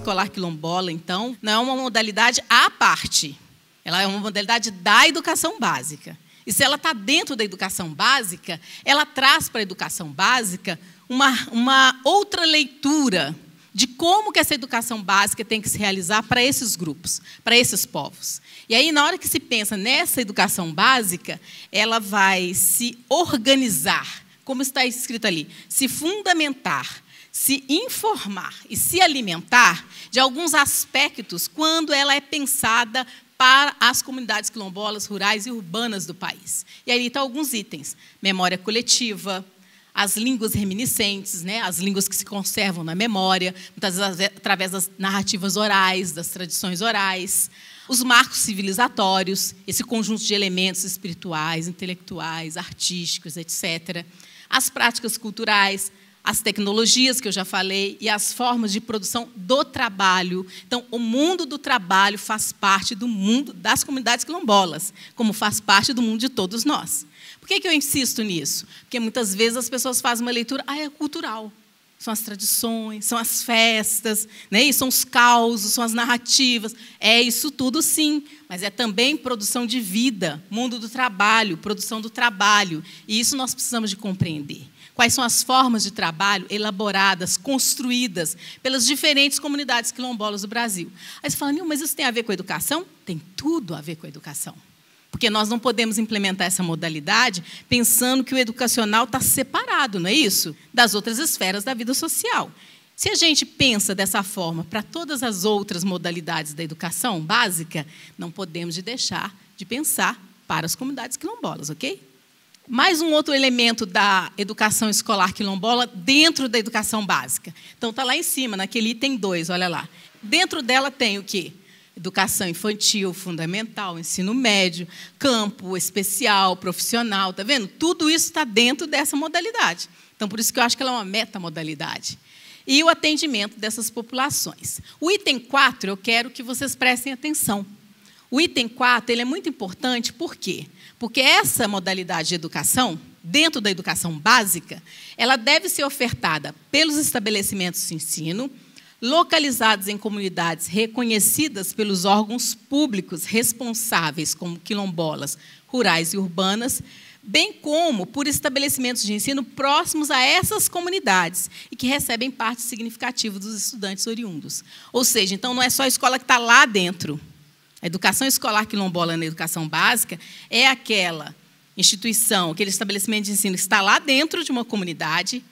escolar quilombola, então, não é uma modalidade à parte. Ela é uma modalidade da educação básica. E se ela está dentro da educação básica, ela traz para a educação básica uma, uma outra leitura de como que essa educação básica tem que se realizar para esses grupos, para esses povos. E aí, na hora que se pensa nessa educação básica, ela vai se organizar, como está escrito ali, se fundamentar se informar e se alimentar de alguns aspectos quando ela é pensada para as comunidades quilombolas, rurais e urbanas do país. E aí estão tá alguns itens: memória coletiva, as línguas reminiscentes, né, as línguas que se conservam na memória, muitas vezes através das narrativas orais, das tradições orais, os marcos civilizatórios, esse conjunto de elementos espirituais, intelectuais, artísticos, etc. As práticas culturais, as tecnologias que eu já falei e as formas de produção do trabalho. Então, o mundo do trabalho faz parte do mundo das comunidades quilombolas, como faz parte do mundo de todos nós. Por que, que eu insisto nisso? Porque muitas vezes as pessoas fazem uma leitura, ah, é cultural. São as tradições, são as festas, né? E são os causos, são as narrativas. É isso tudo, sim, mas é também produção de vida, mundo do trabalho, produção do trabalho. E isso nós precisamos de compreender quais são as formas de trabalho elaboradas, construídas pelas diferentes comunidades quilombolas do Brasil. Aí você fala, mas isso tem a ver com a educação? Tem tudo a ver com a educação. Porque nós não podemos implementar essa modalidade pensando que o educacional está separado, não é isso? Das outras esferas da vida social. Se a gente pensa dessa forma para todas as outras modalidades da educação básica, não podemos deixar de pensar para as comunidades quilombolas, ok? Mais um outro elemento da educação escolar quilombola dentro da educação básica. Então está lá em cima, naquele item 2, olha lá. Dentro dela tem o quê? Educação infantil, fundamental, ensino médio, campo especial, profissional, tá vendo? Tudo isso está dentro dessa modalidade. Então, por isso que eu acho que ela é uma metamodalidade. E o atendimento dessas populações. O item 4, eu quero que vocês prestem atenção. O item 4 ele é muito importante, por quê? Porque essa modalidade de educação, dentro da educação básica, ela deve ser ofertada pelos estabelecimentos de ensino, localizados em comunidades reconhecidas pelos órgãos públicos responsáveis, como quilombolas rurais e urbanas, bem como por estabelecimentos de ensino próximos a essas comunidades e que recebem parte significativa dos estudantes oriundos. Ou seja, então não é só a escola que está lá dentro, a educação escolar quilombola na educação básica é aquela instituição, aquele estabelecimento de ensino que está lá dentro de uma comunidade,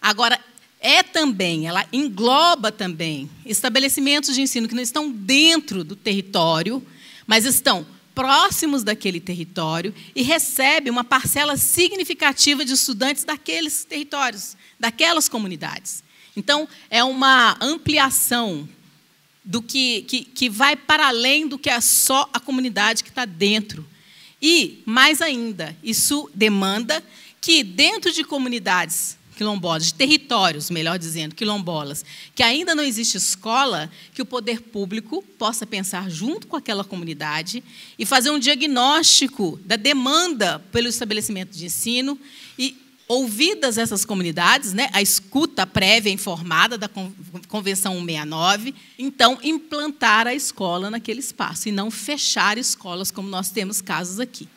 agora é também, ela engloba também estabelecimentos de ensino que não estão dentro do território, mas estão próximos daquele território e recebe uma parcela significativa de estudantes daqueles territórios, daquelas comunidades. Então, é uma ampliação do que, que, que vai para além do que é só a comunidade que está dentro. E, mais ainda, isso demanda que, dentro de comunidades quilombolas, de territórios, melhor dizendo, quilombolas, que ainda não existe escola, que o poder público possa pensar junto com aquela comunidade e fazer um diagnóstico da demanda pelo estabelecimento de ensino e Ouvidas essas comunidades, né, a escuta prévia informada da Convenção 169, então implantar a escola naquele espaço e não fechar escolas, como nós temos casos aqui.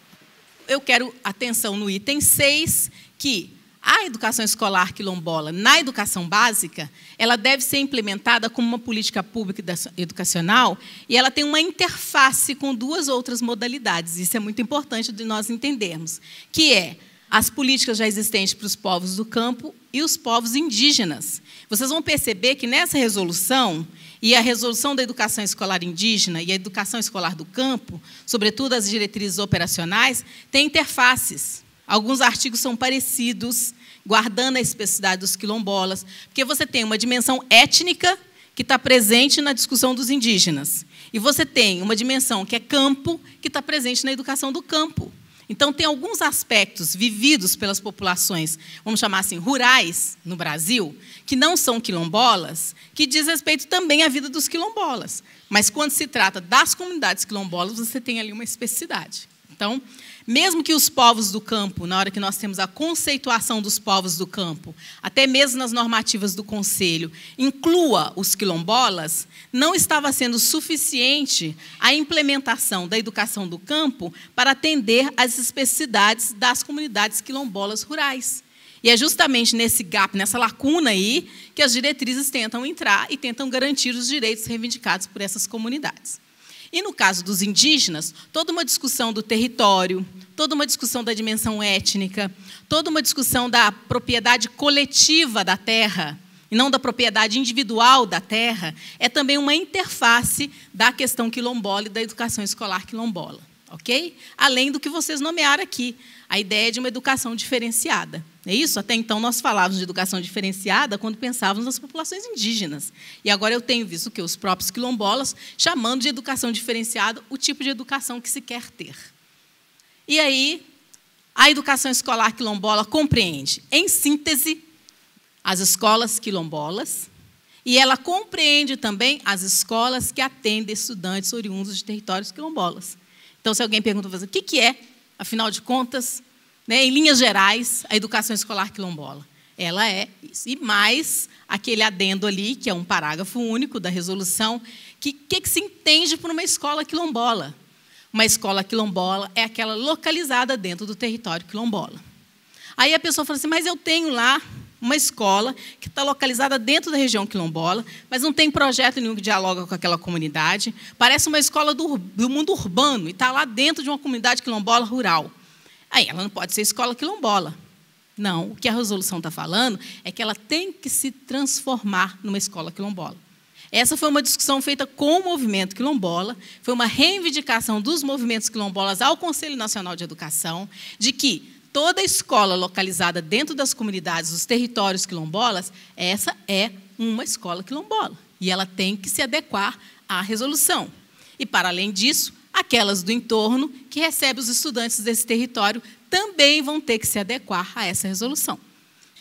Eu quero atenção no item 6, que a educação escolar quilombola na educação básica, ela deve ser implementada como uma política pública educacional e ela tem uma interface com duas outras modalidades. Isso é muito importante de nós entendermos, que é as políticas já existentes para os povos do campo e os povos indígenas. Vocês vão perceber que nessa resolução, e a resolução da educação escolar indígena e a educação escolar do campo, sobretudo as diretrizes operacionais, têm interfaces. Alguns artigos são parecidos, guardando a especificidade dos quilombolas, porque você tem uma dimensão étnica que está presente na discussão dos indígenas. E você tem uma dimensão que é campo, que está presente na educação do campo. Então, tem alguns aspectos vividos pelas populações, vamos chamar assim, rurais no Brasil, que não são quilombolas, que diz respeito também à vida dos quilombolas. Mas quando se trata das comunidades quilombolas, você tem ali uma especificidade. Então, mesmo que os povos do campo, na hora que nós temos a conceituação dos povos do campo, até mesmo nas normativas do Conselho, inclua os quilombolas, não estava sendo suficiente a implementação da educação do campo para atender às especificidades das comunidades quilombolas rurais. E é justamente nesse gap, nessa lacuna aí, que as diretrizes tentam entrar e tentam garantir os direitos reivindicados por essas comunidades. E no caso dos indígenas, toda uma discussão do território, toda uma discussão da dimensão étnica, toda uma discussão da propriedade coletiva da terra, e não da propriedade individual da terra, é também uma interface da questão quilombola e da educação escolar quilombola ok? Além do que vocês nomearam aqui, a ideia de uma educação diferenciada. É isso? Até então nós falávamos de educação diferenciada quando pensávamos nas populações indígenas. E agora eu tenho visto que os próprios quilombolas chamando de educação diferenciada o tipo de educação que se quer ter. E aí, a educação escolar quilombola compreende, em síntese, as escolas quilombolas, e ela compreende também as escolas que atendem estudantes oriundos de territórios quilombolas. Então, se alguém pergunta você, o que, que é, afinal de contas, né, em linhas gerais, a educação escolar quilombola? Ela é isso. E mais aquele adendo ali, que é um parágrafo único da resolução, que que, que se entende por uma escola quilombola? Uma escola quilombola é aquela localizada dentro do território quilombola. Aí a pessoa fala assim, mas eu tenho lá uma escola que está localizada dentro da região quilombola, mas não tem projeto nenhum que dialoga com aquela comunidade. Parece uma escola do, do mundo urbano e está lá dentro de uma comunidade quilombola rural. Aí ela não pode ser escola quilombola. Não, o que a resolução está falando é que ela tem que se transformar numa escola quilombola. Essa foi uma discussão feita com o movimento quilombola, foi uma reivindicação dos movimentos quilombolas ao Conselho Nacional de Educação, de que toda escola localizada dentro das comunidades, dos territórios quilombolas, essa é uma escola quilombola. E ela tem que se adequar à resolução. E, para além disso, aquelas do entorno que recebem os estudantes desse território também vão ter que se adequar a essa resolução.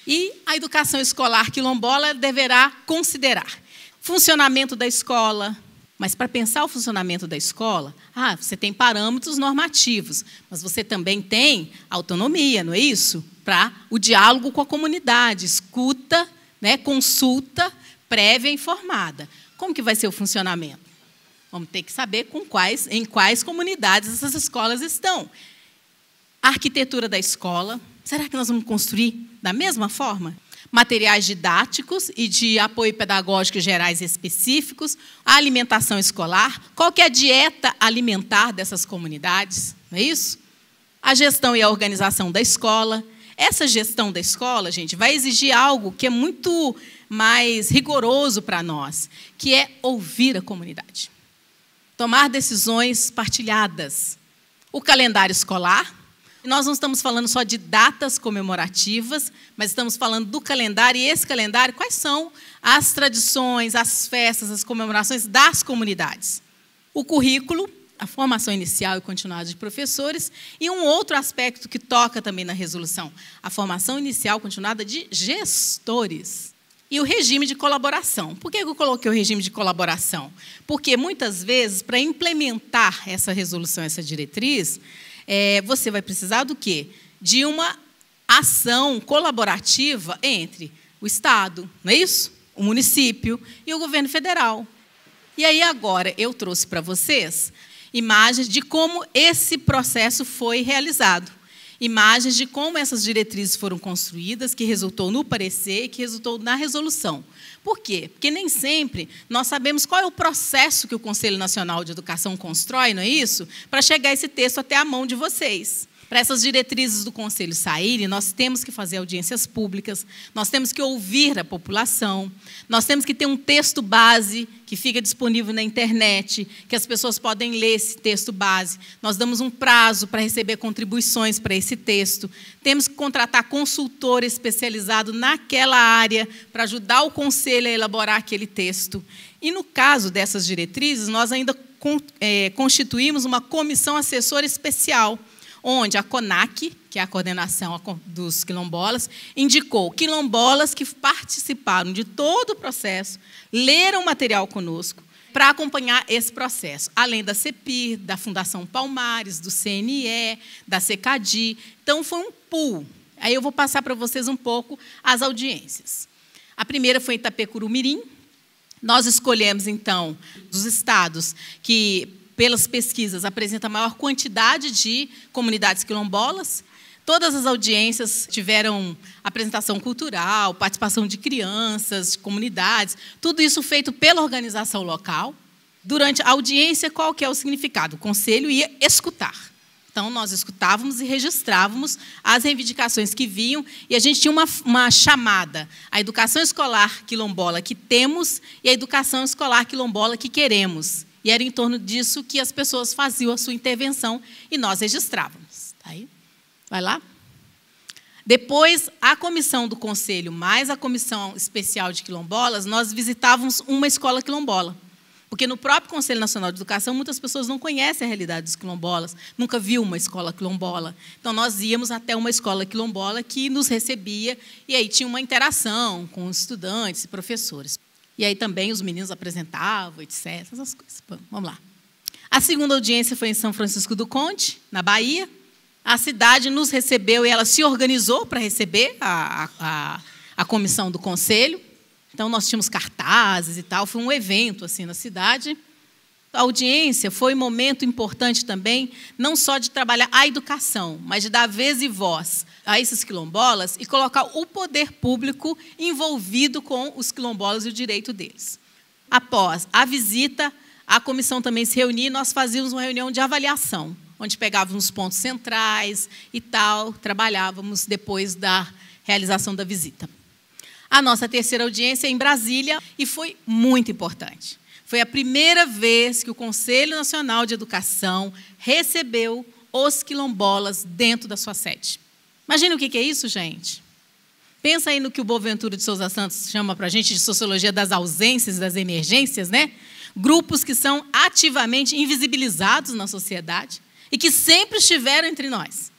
E a educação escolar quilombola deverá considerar funcionamento da escola, mas para pensar o funcionamento da escola, ah, você tem parâmetros normativos, mas você também tem autonomia, não é isso? Para o diálogo com a comunidade, escuta, né, consulta prévia informada. Como que vai ser o funcionamento? Vamos ter que saber com quais, em quais comunidades essas escolas estão. A arquitetura da escola, será que nós vamos construir da mesma forma? materiais didáticos e de apoio pedagógico gerais específicos, a alimentação escolar, qual que é a dieta alimentar dessas comunidades, não é isso? A gestão e a organização da escola. Essa gestão da escola, gente, vai exigir algo que é muito mais rigoroso para nós, que é ouvir a comunidade. Tomar decisões partilhadas. O calendário escolar, nós não estamos falando só de datas comemorativas, mas estamos falando do calendário. E esse calendário, quais são as tradições, as festas, as comemorações das comunidades? O currículo, a formação inicial e continuada de professores, e um outro aspecto que toca também na resolução, a formação inicial continuada de gestores. E o regime de colaboração. Por que eu coloquei o regime de colaboração? Porque muitas vezes, para implementar essa resolução, essa diretriz, é, você vai precisar do quê? De uma ação colaborativa entre o Estado, não é isso? O município e o governo federal. E aí agora eu trouxe para vocês imagens de como esse processo foi realizado imagens de como essas diretrizes foram construídas, que resultou no parecer e que resultou na resolução. Por quê? Porque nem sempre nós sabemos qual é o processo que o Conselho Nacional de Educação constrói, não é isso? Para chegar esse texto até a mão de vocês. Para essas diretrizes do conselho saírem, nós temos que fazer audiências públicas, nós temos que ouvir a população, nós temos que ter um texto base que fica disponível na internet, que as pessoas podem ler esse texto base. Nós damos um prazo para receber contribuições para esse texto. Temos que contratar consultor especializado naquela área para ajudar o conselho a elaborar aquele texto. E no caso dessas diretrizes, nós ainda eh, constituímos uma comissão assessora especial onde a CONAC, que é a coordenação dos quilombolas, indicou quilombolas que participaram de todo o processo, leram o material conosco, para acompanhar esse processo, além da CEPIR, da Fundação Palmares, do CNE, da CECADI. Então, foi um pool. Aí eu vou passar para vocês um pouco as audiências. A primeira foi em Mirim Nós escolhemos, então, os estados que pelas pesquisas, apresenta maior quantidade de comunidades quilombolas. Todas as audiências tiveram apresentação cultural, participação de crianças, de comunidades, tudo isso feito pela organização local. Durante a audiência, qual que é o significado? O conselho ia escutar. Então, nós escutávamos e registrávamos as reivindicações que vinham, e a gente tinha uma, uma, chamada: a educação escolar quilombola que temos e a educação escolar quilombola que queremos. E era em torno disso que as pessoas faziam a sua intervenção e nós registrávamos. Tá aí? Vai lá? Depois, a comissão do conselho, mais a comissão especial de quilombolas, nós visitávamos uma escola quilombola. Porque no próprio Conselho Nacional de Educação, muitas pessoas não conhecem a realidade dos quilombolas, nunca viu uma escola quilombola. Então, nós íamos até uma escola quilombola que nos recebia, e aí tinha uma interação com os estudantes e professores. E aí também os meninos apresentavam, etc. Essas coisas. Bom, vamos lá. A segunda audiência foi em São Francisco do Conde, na Bahia. A cidade nos recebeu e ela se organizou para receber a, a, a comissão do conselho. Então, nós tínhamos cartazes e tal. Foi um evento assim na cidade audiência foi um momento importante também, não só de trabalhar a educação, mas de dar vez e voz a esses quilombolas e colocar o poder público envolvido com os quilombolas e o direito deles. Após a visita, a comissão também se reuniu e nós fazíamos uma reunião de avaliação, onde pegávamos os pontos centrais e tal, trabalhávamos depois da realização da visita. A nossa terceira audiência é em Brasília e foi muito importante. Foi a primeira vez que o Conselho Nacional de Educação recebeu os quilombolas dentro da sua sede. Imagina o que é isso, gente. Pensa aí no que o Boaventura de Souza Santos chama para a gente de sociologia das ausências, das emergências, né? Grupos que são ativamente invisibilizados na sociedade e que sempre estiveram entre nós.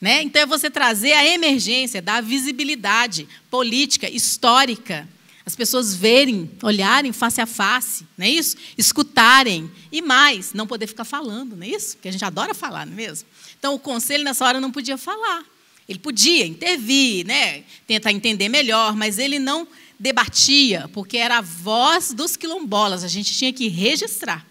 Né? Então, é você trazer a emergência da visibilidade política, histórica, as pessoas verem, olharem face a face, não é isso? Escutarem. E mais, não poder ficar falando, não é isso? Porque a gente adora falar, não é mesmo? Então, o conselho nessa hora não podia falar. Ele podia intervir, né? tentar entender melhor, mas ele não debatia, porque era a voz dos quilombolas, a gente tinha que registrar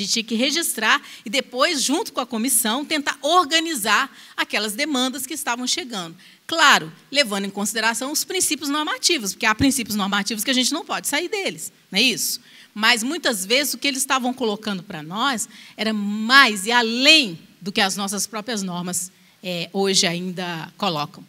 gente tinha que registrar e depois, junto com a comissão, tentar organizar aquelas demandas que estavam chegando. Claro, levando em consideração os princípios normativos, porque há princípios normativos que a gente não pode sair deles, não é isso? Mas muitas vezes o que eles estavam colocando para nós era mais e além do que as nossas próprias normas é, hoje ainda colocam.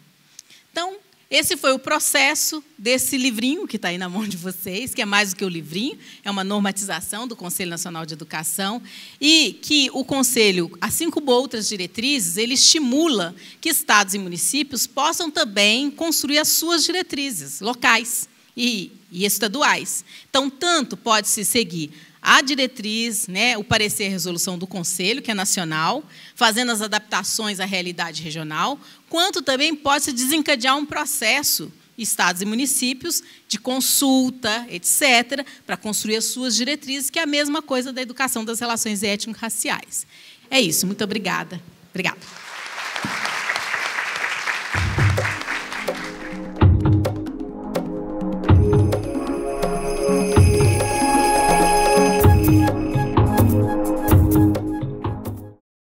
Então, esse foi o processo desse livrinho que está aí na mão de vocês, que é mais do que o livrinho, é uma normatização do Conselho Nacional de Educação e que o Conselho, assim como outras diretrizes, ele estimula que estados e municípios possam também construir as suas diretrizes locais e, e estaduais. Então, tanto pode se seguir a diretriz, né, o parecer resolução do Conselho, que é nacional, fazendo as adaptações à realidade regional, quanto também pode se desencadear um processo, estados e municípios, de consulta, etc., para construir as suas diretrizes, que é a mesma coisa da educação das relações étnico-raciais. É isso, muito obrigada. Obrigada.